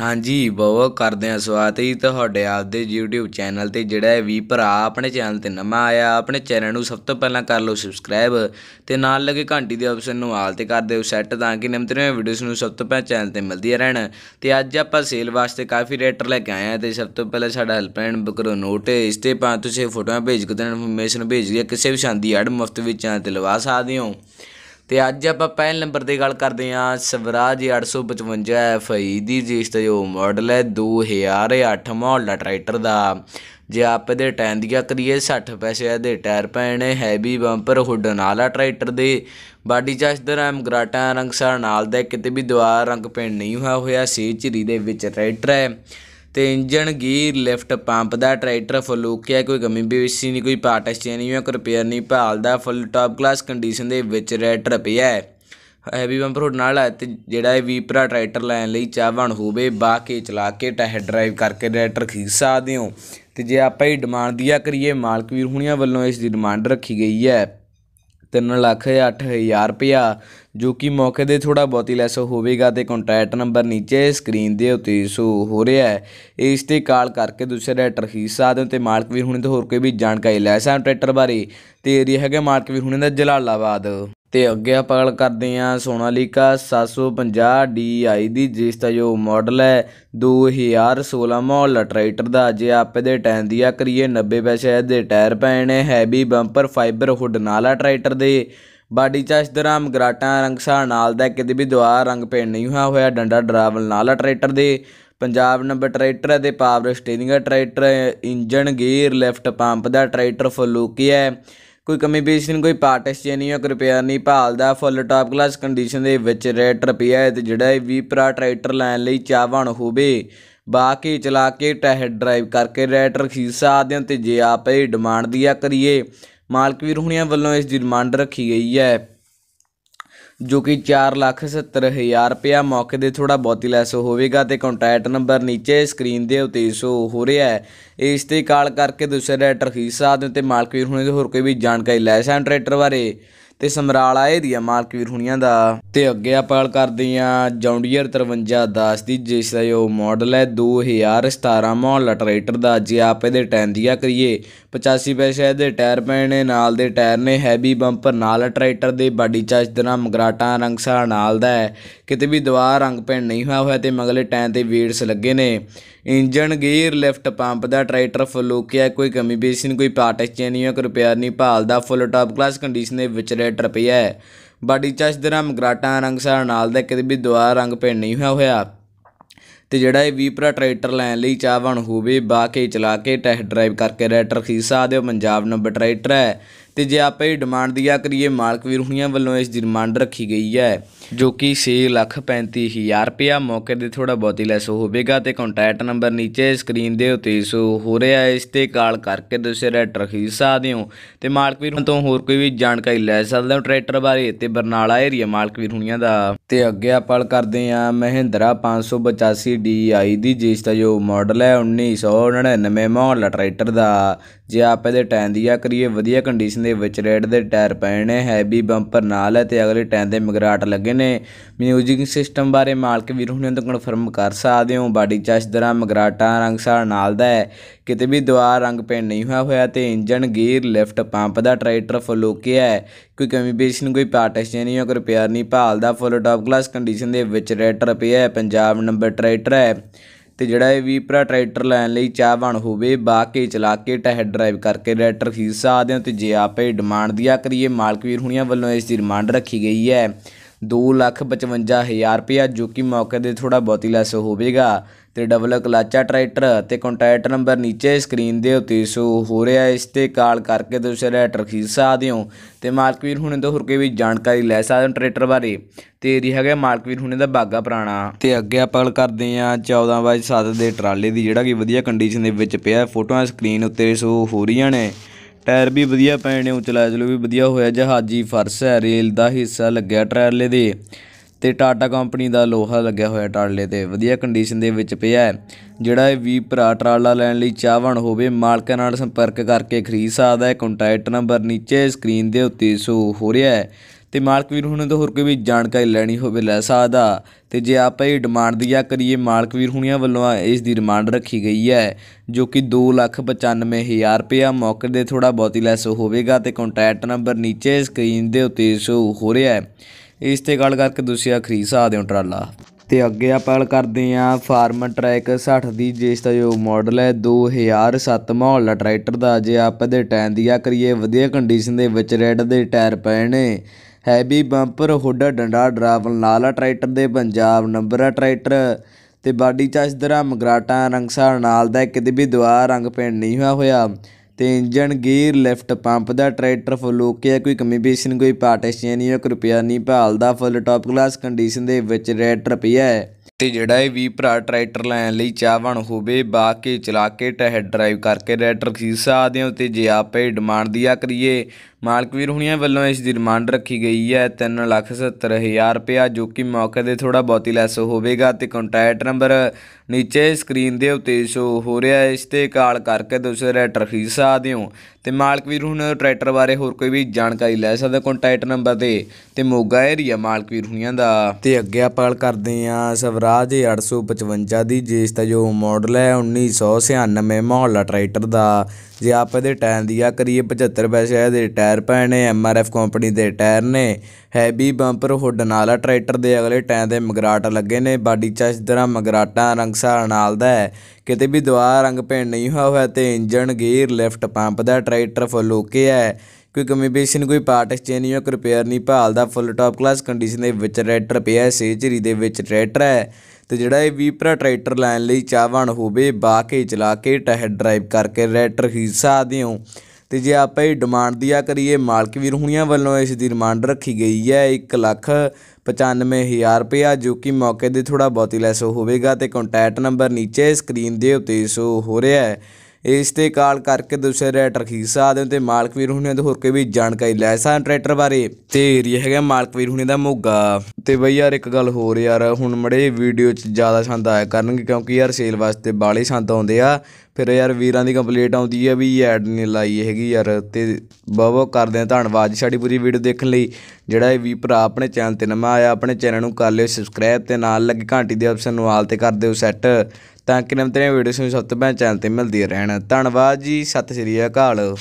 ਹਾਂਜੀ ਬਹੁਤ ਕਰਦੇ ਆ ਸਵਾਗਤ ਜੀ ਤੁਹਾਡੇ ਆਪਦੇ YouTube ਚੈਨਲ ਤੇ ਜਿਹੜਾ ਵੀ ਭਰਾ ਆਪਣੇ ਚੈਨਲ ਤੇ ਨਵਾਂ ਆਇਆ ਆਪਣੇ ਚੈਨਲ ਨੂੰ ਸਭ ਤੋਂ ਪਹਿਲਾਂ ਕਰ ਲਓ ਸਬਸਕ੍ਰਾਈਬ ਤੇ ਨਾਲ ਲੱਗੇ ਘੰਟੀ ਦੇ ਆਪਸ਼ਨ ਨੂੰ ਆਲ ਤੇ ਕਰ ਦਿਓ ਸੈੱਟ ਤਾਂ ਕਿ ਨਿਯਮਿਤ ਵੀਡੀਓਸ ਨੂੰ ਸਭ ਤੋਂ ਪਹਿਲਾਂ ਚੈਨਲ ਤੇ ਮਿਲਦੀਆਂ ਰਹਿਣ ਤੇ ਅੱਜ ਆਪਾਂ ਸੇਲ ਵਾਸਤੇ ਕਾਫੀ ਰੇਟਰ ਲੈ ਕੇ ਆਏ ਆ ਤੇ ਸਭ ਤੋਂ ਪਹਿਲਾਂ ਸਾਡਾ ਹੈਲਪਲਾਈਨ ਬਕਰੋ ਨੋਟ ਇਸ ਤੇ ਪਾ ਤੁਸੀਂ ਫੋਟੋਆਂ ਭੇਜ ਕੇ ਤੇ ਇਨਫੋਰਮੇਸ਼ਨ ਭੇਜ ਕੇ ਕਿਸੇ ਵੀ ਸ਼ਾਂਦੀ ਐਡ ਮੁਫਤ ਵਿੱਚ ਆ ਤੇ ਲਵਾ ਸਕਦੇ ਹੋ ਤੇ ਅੱਜ ਆਪਾਂ ਪਹਿਲੇ ਨੰਬਰ ਦੇ ਗੱਲ ਕਰਦੇ ਹਾਂ ਸਵਰਾਜ 855 ਐਫਆਈ ਦੀ ਜਿਸ ਦਾ ਜੋ ਮਾਡਲ ਹੈ 2008 ਮਾਡਲ ਟਰੈਕਟਰ ਦਾ ਜੇ ਆਪ ਦੇ ਟਾਇਰ ਦੀ ਕਰੀਏ 60 ਪੈਸੇ ਇਹਦੇ ਟਾਇਰ ਪੈਣੇ ਹੈਵੀ ਬੰਪਰ ਹੁੱਡ ਨਾਲਾ ਟਰੈਕਟਰ ਦੇ ਬਾਡੀ ਦਾ ਐਮ ਗਰਾਟਾ ਸਾਰ ਨਾਲ ਦੇ ਕਿਤੇ ਵੀ ਦੁਆਰ ਰੰਗ ਪੇਂਟ ਨਹੀਂ ਹੋਇਆ ਹੋਇਆ ਸੀ ਝਰੀ ਦੇ ਵਿੱਚ ਟਰੈਕਟਰ ਹੈ ਤੇ ਇੰਜਨ ਗੀਰ ਲਿਫਟ ਪੰਪ ਦਾ ਟਰੈਕਟਰ ਫੁੱਲ ਓਕੇ ਹੈ ਕੋਈ ਗਮੀ ਬੇਵਸੀ ਨਹੀਂ ਕੋਈ ਪਾਰਟ ਐਕਸਚੇਂਜ ਨਹੀਂ ਹੋਇਆ ਕੋਈ ਰਿਪੇਅਰ ਨਹੀਂ ਭਾਲਦਾ ਫੁੱਲ ਟਾਪ ਕਲਾਸ ਕੰਡੀਸ਼ਨ ਦੇ ਵਿੱਚ ਟਰੈਕਟਰ ਪਿਆ ਹੈ ਹੈਵੀ ਬੰਪਰ ਹੋਣ ਨਾਲ ਤੇ ਜਿਹੜਾ ਇਹ ਵੀਪਰਾ ਟਰੈਕਟਰ ਲੈਣ ਲਈ ਚਾਹਵਾਨ ਹੋਵੇ ਬਾ ਕੇ ਚਲਾ ਕੇ ਟਹਿ ਡਰਾਈਵ ਕਰਕੇ ਟਰੈਕਟਰ ਖਰੀਦ ਸਕਦੇ ਹੋ ਤੇ ਜੇ ਆਪਾਂ ਹੀ ਡਿਮਾਂਡ ਦਿਆ ਕਰੀਏ ਮਾਲਕ ਵੀਰ ਹੁਣੀਆਂ ਵੱਲੋਂ ਇਸ ਦੀ ਡਿਮਾਂਡ ਰੱਖੀ ਗਈ ਹੈ 3 ਲੱਖ 8000 ਰੁਪਇਆ ਜੋ ਕਿ ਮੌਕੇ ਦੇ ਥੋੜਾ ਬਹੁਤੀ ਲੈਸ ਹੋਵੇਗਾ ਤੇ ਕੰਟਰੈਕਟ ਨੰਬਰ ਨੀਚੇ ਸਕਰੀਨ ਦੇ ਉੱਤੇ ਸੋ ਹੋ ਰਿਹਾ ਹੈ ਇਸ ਤੇ ਕਾਲ ਕਰਕੇ ਦੂਸਰੇ ਰਾਈਟਰ ਖੀਚ ਦੇ ਤੇ ਮਾਲਕ ਵੀ ਹੁਣੇ ਤੋਂ ਹੋਰ ਕੋਈ ਵੀ ਜਾਣਕਾਰੀ ਲੈ ਸਾਂ ਟਰੈਕਟਰ ਬਾਰੇ ਤੇ ਇਹ ਹੈਗੇ ਮਾਲਕ ਵੀ ਹੁਣੇ ਦਾ ਜਲਾਲਾਬਾਦ ਤੇ ਅੱਗੇ ਆਪਾਂ ਗੱਲ ਕਰਦੇ ਆ ਸੋਨਾਲੀਕਾ 750 DI ਦੀ ਜਿਸ ਦਾ ਜੋ ਮਾਡਲ ਹੈ 2016 ਮਾਡਲ ਟਰੈਕਟਰ ਦਾ ਜੇ ਆਪੇ ਦੇ ਟਾਇਰ ਦੀ ਆ ਕਰੀਏ 90 ਪੈਸੇ ਦੇ ਟਾਇਰ ਪੈਣੇ ਹੈਵੀ ਬੰਪਰ ਫਾਈਬਰ ਹੁੱਡ ਨਾਲ ਆ ਟਰੈਕਟਰ ਦੇ ਬਾਡੀ ਦਰਾਮ ਗਰਾਟਾਂ ਰੰਗਸਾ ਨਾਲ ਦਾ ਕਿਤੇ ਵੀ ਦੁਆ ਰੰਗ ਪੇਣ ਨਹੀਂ ਹੋਇਆ ਹੋਇਆ ਡੰਡਾ ਡਰਾਵਲ ਨਾਲ ਆ ਟਰੈਕਟਰ ਦੇ ਪੰਜਾਬ ਨੰਬਰ ਟਰੈਕਟਰ ਦੇ power steering tractor engine gear lift pump ਦਾ ਟਰੈਕਟਰ ਫਲੂਕੀ ਹੈ ਕੋਈ ਕਮੀ ਨਹੀਂ ਕੋਈ ਪਾਰਟ ਐਕਸਚੇਂਜ ਜਾਂ ਰਿਪੇਅਰ ਨਹੀਂ ਭਾਲਦਾ ਫੁੱਲ ਟਾਪ ਕਲਾਸ ਕੰਡੀਸ਼ਨ ਦੇ ਵਿੱਚ ਰੇਟ ਰੁਪਿਆ ਤੇ ਜਿਹੜਾ ਇਹ ਵੀ ਟਰੈਕਟਰ ਲੈਣ ਲਈ ਚਾਹਵਾਨ ਹੋਵੇ ਬਾਕੀ ਚਲਾ ਕੇ ਟਹਿ ਡਰਾਈਵ ਕਰਕੇ ਰੇਟ ਰਖੀਸ ਸਕਦੇ ਤੇ ਜੇ ਆਪੇ ਡਿਮਾਂਡ ਦੀਆ ਕਰੀਏ ਮਾਲਕ ਵੀਰ ਹੁਣੀਆਂ ਵੱਲੋਂ ਇਸ ਦੀ ਡਿਮਾਂਡ ਰੱਖੀ ਗਈ ਹੈ ਜੋ ਕਿ 477000 ਰੁਪਇਆ ਮੌਕੇ ਦੇ ਥੋੜਾ ਬਹੁਤੀ ਲੈਸ ਹੋਵੇਗਾ ਤੇ ਕੰਟੈਕਟ ਨੰਬਰ ਨੀਚੇ ਸਕਰੀਨ ਦੇ ਉਤੇ ਸੋ ਹੋ ਰਿਹਾ ਹੈ ਇਸ ਤੇ ਕਾਲ ਕਰਕੇ ਦੂਸਰੇ ਰਾਈਟਰ ਖੀਸ ਦੇ ਤੇ ਮਾਲਕਵੀਰ ਵੀਰ ਹੁਣੇ ਦੇ ਹੋਰ ਕੋਈ ਵੀ ਜਾਣਕਾਰੀ ਲੈ ਸਾਂ ਟਰੈਕਟਰ ਬਾਰੇ ਤੇ ਸਮਰਾਲਾ ਇਹ ਦੀਆਂ ਮਾਲਕ ਹੁਣੀਆਂ ਦਾ ਤੇ ਅੱਗੇ ਆਪਾਂ ਕਰਦੇ ਆ ਜੌਂਡੀਅਰ 53 ਦਾਸ ਦੀ ਜਿਸ ਦਾ ਉਹ ਮਾਡਲ ਹੈ 2017 ਮਾਡਲ ਟਰੈਕਟਰ ਦਾ ਜੇ ਆਪ ਇਹਦੇ ਟੈਂਦੀਆ ਕਰੀਏ 85 ਪੈਸੇ ਦੇ ਟਾਇਰ ਪੈਣੇ ਨੇ ਨਾਲ ਦੇ ਟਾਇਰ ਨੇ ਹੈਵੀ ਬੰਪਰ ਨਾਲ ਟਰੈਕਟਰ ਦੇ ਬਾਡੀ ਚਾਸ ਦੇ ਨਾਲ ਮਗਰਾਟਾ ਰੰਗ ਸਾ ਨਾਲ ਦਾ ਹੈ ਕਿਤੇ ਵੀ ਦੁਆਰ ਰੰਗ ਪੈਣ ਨਹੀਂ ਹੋਇਆ ਹੋਇਆ ਤੇ ਮਗਲੇ ਟਾਇਰ ਤੇ ਵੀਡਸ ਲੱਗੇ ਨੇ ਇੰਜਨ ਗੇਅਰ ਲਿਫਟ ਪੰਪ ਦਾ ਟਰੈਕਟਰ ਫੁੱਲ ਓਕਿਆ ਕੋਈ ਕਮੀ ਬੇਸੀ ਨਹੀਂ ਕੋਈ ਪਾਰਟ ਐਕਸਚੇਂਜ ਨਹੀਂ ਹੋਇਆ ਕੋਈ ਰਿਪੇਅਰ ਨਹੀਂ ਭਾਲਦਾ ਫੁੱਲ ਟਾਪ ਕਲਾਸ ਕੰਡੀਸ਼ਨ ਦੇ ਵਿੱਚ ਟਰੈਕਟਰ ਪਿਆ ਹੈ ਬਾਡੀ ਚਾਸ ਦੇ ਨਾਲ ਮਗਰਾਟਾ ਰੰਗ ਸਾ ਨਾਲ ਦਾ ਕਿਤੇ ਵੀ ਦੁਆਰ ਰੰਗ ਪੈਣ ਨਹੀਂ ਹੋਇਆ ਹੋਇਆ ਤੇ ਜਿਹੜਾ ਇਹ ਵੀਪਰਾ ਟਰੈਕਟਰ ਲੈਣ ਲਈ ਚਾਹਵਾਨ ਹੋਵੇ ਬਾਕੇ ਚਲਾ ਕੇ ਟੈਸਟ ਡਰਾਈਵ ਕਰਕੇ ਰੈਟਰ ਖੀਸਾ ਦਿਓ ਪੰਜਾਬ ਨੰਬਰ ਟਰੈਕਟਰ ਹੈ ਤੇ ਜੇ ਆਪਾਂ ਇਹ ਡਿਮਾਂਡ ਦਿਆ ਕਰੀਏ ਮਾਲਕ ਵੀਰ ਹੁਣੀਆਂ ਵੱਲੋਂ ਇਸ ਦੀ ਡਿਮਾਂਡ ਰੱਖੀ ਗਈ ਹੈ ਜੋ ਕਿ 6 ਲੱਖ ਹਜ਼ਾਰ ਰੁਪਇਆ ਮੌਕੇ ਦੇ ਥੋੜਾ ਬਹੁਤ ਹੀ ਲੈਸ ਹੋਵੇਗਾ ਤੇ ਕੰਟੈਕਟ ਨੰਬਰ ਨੀਚੇ ਸਕਰੀਨ ਦੇ ਉੱਤੇ ਸੋ ਹੋ ਰਿਹਾ ਹੈ ਇਸ ਤੇ ਕਾਲ ਕਰਕੇ ਤੁਸੀਂ ਰੈਟਰ ਖਰੀਦ ਸਕਦੇ ਹੋ ਤੇ ਮਾਲਕ ਵੀਰ ਤੋਂ ਹੋਰ ਕੋਈ ਵੀ ਜਾਣਕਾਰੀ ਲੈ ਸਕਦੇ ਹੋ ਟਰੈਕਟਰ ਬਾਰੇ ਤੇ ਬਰਨਾਲਾ ਏਰੀਆ ਮਾਲਕ ਵੀਰ ਹੁਣੀਆਂ ਦਾ ਤੇ ਅੱਗੇ ਆਪਾਂ ਕਰਦੇ ਆ ਮਹਿੰਦਰਾ 585 DI ਦੀ ਜਿਸ ਦਾ ਜੋ ਮਾਡਲ ਹੈ 1999 ਮਾਡਲ ਟਰੈਕਟਰ ਦਾ ਜੇ ਆਪ ਇਹਦੇ ਟਾਇਰ ਦੀ ਆ ਕਰੀਏ ਵਧੀਆ ਕੰਡੀਸ਼ਨ ਦੇ ਵਿੱਚ ਰੇਡ ਦੇ ਟਾਇਰ ਪਏ ਨੇ ਹੈਵੀ ਬੰਪਰ ਨਾਲ ਹੈ ਤੇ ਅਗਲੇ ਟਾਇਰ ਦੇ ਮਗਰਾਟ ਲੱਗੇ ਨੇ ਮਿਊਜ਼ਿਕ ਸਿਸਟਮ ਬਾਰੇ ਮਾਲਕ ਵੀਰ ਹੁਣੇ ਤੋਂ ਕਨਫਰਮ ਕਰ ਸਕਦੇ ਹੋ ਬਾਡੀ ਚਾਸ਼ ਦਰਾ ਮਗਰਾਟਾਂ ਰੰਗ ਸਾਰ ਨਾਲ ਦਾ ਹੈ ਕਿਤੇ ਵੀ ਦੁਆਰ ਰੰਗ ਪੇਂਟ ਨਹੀਂ ਹੋਇਆ ਹੋਇਆ ਤੇ ਇੰਜਨ ਗੀਅਰ ਲਿਫਟ ਪੰਪ ਦਾ ਟਰੈਕਟਰ ਫੁੱਲ ਓਕੇ ਹੈ ਕੋਈ ਕਮੀ ਬੇਸ਼ ਨਹੀਂ ਕੋਈ ਪਾਰਟਸ ਨਹੀਂ ਹੈ ਕੋਈ ਰਿਪੇਅਰ ਨਹੀਂ ਭਾਲਦਾ ਫੁੱਲ ਟਾਪ ਕਲਾਸ ਕੰਡੀਸ਼ਨ ਦੇ ਵਿੱਚ ਰੈਟਰ ਪਿਆ ਹੈ ਪੰਜਾਬ ਨੰਬਰ ਟਰੈਕਟਰ ਹੈ ਤੇ ਜਿਹੜਾ ਇਹ ਵੀ ਭਰਾ ਟਰੈਕਟਰ ਲੈਣ ਲਈ ਚਾਹ ਬਣ ਹੋਵੇ ਬਾਕੇ ਚਲਾ ਕੇ ਟਹਿ ਡਰਾਈਵ ਕਰਕੇ ਟਰੈਕਟਰ ਖੀਸਾ ਆਦੇ ਤੇ ਜੇ ਆਪੇ ਡਿਮਾਂਡ ਦਿਆ ਕਰੀਏ ਮਾਲਕ ਵੀਰ ਹੁਣੀਆਂ ਵੱਲੋਂ ਇਸ ਦੀ ਡਿਮਾਂਡ ਰੱਖੀ ਗਈ ਹੈ 2 ਲੱਖ 55 ਹਜ਼ਾਰ ਰੁਪਇਆ ਜੋ ਕਿ ਮੌਕੇ ਦੇ ਥੋੜਾ ਬਹੁਤੀ ਲੈਸ ਹੋਵੇਗਾ ਤੇ ਡਬਲ ਕਲਾਚਾ ਟਰੈਕਟਰ ਤੇ ਕੰਟੈਕਟ ਨੰਬਰ ਨੀਚੇ ਸਕਰੀਨ ਦੇ ਉੱਤੇ ਸੋ ਹੋ ਰਿਹਾ ਇਸ ਤੇ ਕਾਲ ਕਰਕੇ ਤੁਸੀਂ ਟਰੈਕਟਰ ਖਰੀਦ ਸਕਦੇ ਹੋ ਤੇ ਮਾਲਕ ਵੀਰ ਹੁਣੇ ਤੋਂ ਹੋਰ ਕੇ ਵੀ ਜਾਣਕਾਰੀ ਲੈ ਸਕਦੇ ਹੋ ਟਰੈਕਟਰ ਬਾਰੇ ਤੇ ਇਹ ਹੈਗਾ ਮਾਲਕ ਵੀਰ ਹੁਣੇ ਦਾ ਬਾਗਾ ਪੁਰਾਣਾ ਤੇ ਅੱਗੇ ਆਪਾਂ ਕਰਦੇ ਆ 14/7 ਦੇ ਟਰਾਲੇ ਦੀ ਜਿਹੜਾ ਕਿ ਵਧੀਆ ਕੰਡੀਸ਼ਨ ਦੇ ਵਿੱਚ ਪਿਆ ਫੋਟੋਆਂ ਸਕਰੀਨ ਉੱਤੇ ਸੋ ਹੋ ਰਹੀਆਂ ਨੇ ਟਾਇਰ ਵੀ ਵਧੀਆ ਪਏ ਨੇ ਉਚਲਾ ਚਲੋ ਵੀ ਵਧੀਆ ਹੋਇਆ ਜਹਾਜੀ ਫਰਸ਼ ਹੈ ਰੇਲ ਦਾ ਹਿੱਸਾ ਲੱਗਿਆ ਟਰੈਲੇ ਦੇ ਤੇ ਟਾਟਾ ਕੰਪਨੀ ਦਾ ਲੋਹਾ ਲੱਗਿਆ ਹੋਇਆ ਟਰਾਲੇ ਤੇ ਵਧੀਆ ਕੰਡੀਸ਼ਨ ਦੇ ਵਿੱਚ ਪਿਆ ਜਿਹੜਾ ਇਹ ਵੀ ਭਰਾ ਟਰਾਲਾ ਲੈਣ ਲਈ ਚਾਹਵਣ ਹੋਵੇ ਮਾਲਕ ਨਾਲ ਸੰਪਰਕ ਕਰਕੇ ਖਰੀਦ ਸਕਦਾ ਹੈ ਕੰਟੈਕਟ ਨੰਬਰ ਨੀਚੇ ਸਕਰੀਨ ਦੇ ਉੱਤੇ ਸੋ ਹੋ ਰਿਹਾ ਹੈ ਤੇ ਮਾਲਕ ਵੀਰ ਹੁਣੇ ਤੋਂ ਹੋਰ ਕੋਈ ਵੀ ਜਾਣਕਾਰੀ ਲੈਣੀ ਹੋਵੇ ਲੈ ਸਕਦਾ ਤੇ ਜੇ ਆਪਾਂ ਇਹ ਡਿਮਾਂਡ ਦੀ ਆ ਕਰੀਏ ਮਾਲਕ ਵੀਰ ਹੁਣੀਆਂ ਵੱਲੋਂ ਇਸ ਦੀ ਡਿਮਾਂਡ ਰੱਖੀ ਗਈ ਹੈ ਜੋ ਕਿ 295000 ਰੁਪਇਆ ਮੌਕੇ ਦੇ ਥੋੜਾ ਬਹੁਤੀ ਲੈਸ ਹੋਵੇਗਾ ਤੇ ਕੰਟੈਕਟ ਨੰਬਰ ਨੀਚੇ ਸਕਰੀਨ ਦੇ ਉੱਤੇ ਸ਼ੋ ਹੋ ਰਿਹਾ ਹੈ ਇਸ ਤੇ ਗੱਲ ਕਰਕੇ ਤੁਸੀਂ ਖਰੀਦ ਸਕਦੇ ਹੋ ਟਰਾਲਾ ਤੇ ਅੱਗੇ ਆਪਾਂ ਗੱਲ ਕਰਦੇ ਆ ਫਾਰਮ ਟਰੈਕ 60 ਦੀ ਜਿਸ ਦਾ ਜੋ ਮਾਡਲ ਹੈ 2007 ਮਾਹੌਲ ਟਰੈਕਟਰ ਦਾ ਜੇ ਆਪਾਂ ਦੇ ਟਾਇਰ ਦੀ ਆ ਕਰੀਏ ਵਧੀਆ ਕੰਡੀਸ਼ਨ ਦੇ ਵਿੱਚ ਰੈਡ ਦੇ ਟਾਇਰ ਪਏ ਨੇ ਹੈਵੀ ਬੰਪਰ ਹੁੱਡ ਡੰਡਾ ਡਰਾਵਲ ਨਾਲ ਟਰੈਕਟਰ ਦੇ ਪੰਜਾਬ ਨੰਬਰ ਟਰੈਕਟਰ ਤੇ ਬਾਡੀ ਚਾਸ ਦਰਾ ਮਗਰਾਟਾ ਰੰਗਸਾ ਨਾਲ ਦਾ ਕਿਤੇ ਵੀ ਦਵਾ ਰੰਗ ਪੇਂਟ ਨਹੀਂ ਹੋਇਆ ਹੋਇਆ ਤੇ ਇੰਜਨ ਗੀਅਰ ਲਿਫਟ ਪੰਪ ਦਾ ਟਰੈਕਟਰ ਫੁੱਲ ਓਕੇ ਕੋਈ ਕਮੀ ਬੇਸੀ ਨਹੀਂ ਕੋਈ ਪਾਰਟੀਸ਼ਨ ਨਹੀਂ ਇੱਕ ਰੁਪਿਆ ਨਹੀਂ ਭਾਲਦਾ ਫੁੱਲ ਟਾਪ ਕਲਾਸ ਕੰਡੀਸ਼ਨ ਦੇ ਵਿੱਚ ਰੈਡ ਰੁਪਿਆ ਹੈ ਤੇ ਜਿਹੜਾ ਇਹ ਵੀ ਭਰਾ ਟਰੈਕਟਰ ਲੈਣ ਲਈ ਚਾਹਵਣ ਹੋਵੇ ਬਾਕੇ ਚਲਾ ਕੇ ਟਹਿ ਡਰਾਈਵ ਕਰਕੇ ਟਰੈਕਟਰ ਖੀਸਾ ਆਦੇ ਹੋ ਤੇ ਜੇ ਆਪੇ ਡਿਮਾਂਡ ਦਿਆ ਕਰੀਏ ਮਾਲਕ ਵੀਰ ਹੁਣੀਆਂ ਵੱਲੋਂ ਇਸ ਦੀ ਡਿਮਾਂਡ ਰੱਖੀ ਗਈ ਹੈ 370000 ਰੁਪਿਆ ਜੋ ਕਿ ਮੌਕੇ ਦੇ ਥੋੜਾ ਬਹੁਤੀ ਲੈਸ ਹੋਵੇਗਾ ਤੇ ਕੰਟੈਕਟ ਨੰਬਰ ਨੀਚੇ ਸਕਰੀਨ ਦੇ ਉੱਤੇ ਸ਼ੋ ਹੋ ਰਿਹਾ ਹੈ ਇਸ ਤੇ ਕਾਲ ਕਰਕੇ ਦੂਸਰੇ ਟਰੈਕਟਰ ਖੀਸਾ ਆਦੇ ਹੋ ਤੇ ਮਾਲਕ ਵੀਰ ਹੁਣ ਟਰੈਕਟਰ ਬਾਰੇ ਹੋਰ ਕੋਈ ਵੀ ਜਾਣਕਾਰੀ ਲੈ ਸਕਦਾ ਕੰਟੈਕਟ ਨੰਬਰ ਤੇ ਤੇ ਮੋਗਾ ਏਰੀਆ ਮਾਲਕ ਵੀਰ ਹੁਣੀਆਂ ਦਾ ਤੇ ਅੱਗੇ ਆਪਾਂ ਕਰਦੇ ਆ ਸਵਰਾਜ 855 ਦੀ ਜਿਸ ਦਾ ਜੋ ਮਾਡਲ ਹੈ 1996 ਮੌਹਲਾ ਟਰੈਕਟਰ ਦਾ ਜੇ ਆਪ ਇਹਦੇ ਟਾਇਰ ਦੀ ਆ ਕਰੀਏ 75 ਪੈਸੇ ਇਹਦੇ ਟਾਇਰ ਪੈਣੇ ਐਮਆਰਐਫ ਕੰਪਨੀ ਦੇ ਟਾਇਰ ਨੇ ਹੈਵੀ ਬੰਪਰ ਹੁੱਡ ਨਾਲ ਆ ਟਰੈਕਟਰ ਦੇ ਅਗਲੇ ਟਾਇਰ ਦੇ ਮਗਰਾਟ ਲੱਗੇ ਨੇ ਬਾਡੀ ਚਾ ਤਰ੍ਹਾਂ ਮਗਰਾਟਾਂ ਰੰਗ ਸਾਰ ਨਾਲ ਦਾ ਹੈ ਕਿਤੇ ਵੀ ਦੁਆ ਰੰਗ ਪੈਣ ਨਹੀਂ ਹੋਇਆ ਤੇ ਇੰਜਨ ਗੇਅਰ ਲਿਫਟ ਪੰਪ ਦਾ ਟਰੈਕਟਰ ਫੁੱਲ ਓਕੇ ਹੈ ਕੋਈ ਨਹੀਂ ਕੋਈ ਪਾਰਟ ਐਕਸਚੇਂਜ ਜਾਂ ਰਿਪੇਅਰ ਨਹੀਂ ਭਾਲਦਾ ਫੁੱਲ ਟਾਪ ਕਲਾਸ ਕੰਡੀਸ਼ਨ ਦੇ ਵਿੱਚ ਰੈਟਰ ਪਿਆ ਸੇਚਰੀ ਦੇ ਵਿੱਚ ਟਰੈਕਟਰ ਹੈ ਤੇ ਜਿਹੜਾ ਇਹ ਵੀ ਭਰਾ ਟਰੈਕਟਰ ਲੈਣ ਲਈ ਚਾਹਵਾਨ ਹੋਵੇ ਬਾਕੇ ਚਲਾ ਕੇ ਟਹਿ ਡਰਾਈਵ ਕਰਕੇ ਰੈਟਰ ਹਿੱਸਾ ਦਿਓ ਤੇ ਜੇ ਆਪਾਂ ਇਹ ਡਿਮਾਂਡ ਦਿਆ ਕਰੀਏ ਮਾਲਕ ਵੀਰ ਹੁਣੀਆਂ ਵੱਲੋਂ ਇਸ ਦੀ ਡਿਮਾਂਡ ਰੱਖੀ ਗਈ ਹੈ 1 ਲੱਖ 95000 ਰੁਪਇਆ ਜੋ ਕਿ ਮੌਕੇ ਦੇ ਥੋੜਾ ਬਹੁਤੀ ਲੈਸ ਹੋਵੇਗਾ ਤੇ ਕੰਟੈਕਟ ਨੰਬਰ ਨੀਚੇ ਸਕਰੀਨ ਦੇ ਉੱਤੇ ਸੋ ਹੋ ਰਿਹਾ ਹੈ ਇਸ ਤੇ ਕਾਲ ਕਰਕੇ ਦੂਸਰੇ ਰਾਈਡਰ ਖੀਸਾ ਸਕਦੇ ਤੇ ਮਾਲਕ ਵੀਰ ਹੁਣੇ ਦੇ ਹੋਰ ਕੇ ਵੀ ਜਾਣਕਾਰੀ ਲੈ ਸਾਂ ਟਰੈਕਟਰ ਬਾਰੇ ਤੇ ਏਰੀਆ ਹੈਗਾ ਮਾਲਕ ਵੀਰ ਹੁਣੇ ਦਾ ਮੋਗਾ ਤੇ ਬਈ ਯਾਰ ਇੱਕ ਗੱਲ ਹੋਰ ਯਾਰ ਹੁਣ ਮੜੇ ਵੀਡੀਓ 'ਚ ਜ਼ਿਆਦਾ ਸੰਦ ਆਇਆ ਕਰਨਗੇ ਕਿਉਂਕਿ ਯਾਰ ਸੇਲ ਵਾਸਤੇ ਬਾਲੇ ਸੰਦ ਆਉਂਦੇ ਆ ਫਿਰ ਯਾਰ ਵੀਰਾਂ ਦੀ ਕੰਪਲੀਟ ਆਉਂਦੀ ਆ ਵੀ ਐਡ ਨਹੀਂ ਲਾਈ ਹੈਗੀ ਯਾਰ ਤੇ ਬਹੁਤ ਕਰਦੇ ਆ ਧੰਨਵਾਦ ਸਾਡੀ ਪੂਰੀ ਵੀਡੀਓ ਦੇਖਣ ਲਈ ਜਿਹੜਾ ਇਹ ਵੀ ਭਰਾ ਆਪਣੇ ਚੈਨਲ ਤੇ ਨਵਾਂ ਆਇਆ ਆਪਣੇ ਚੈਨਲ ਨੂੰ ਕਰ ਲਿਓ ਸਬਸਕ੍ਰਾਈਬ ਤੇ ਨਾਲ ਲੱਗੇ ਘੰਟੀ ਦੇ ਆਪਸ਼ਨ ਨੂੰ ਆਲ ਤੇ ਕਰ ਦਿਓ ਸੈੱਟ ਤਾਂ ਕਿ ਨਵੇਂ ਵੀਡੀਓਸ ਨੂੰ ਤੁਹਾਨੂੰ ਸਭ ਤੋਂ ਪਹਿਲਾਂ ਚੈਨਲ 'ਤੇ ਮਿਲਦੀ ਰਹਿਣ ਧੰਨਵਾਦ ਜੀ ਸਤਿ ਸ਼੍ਰੀ ਅਕਾਲ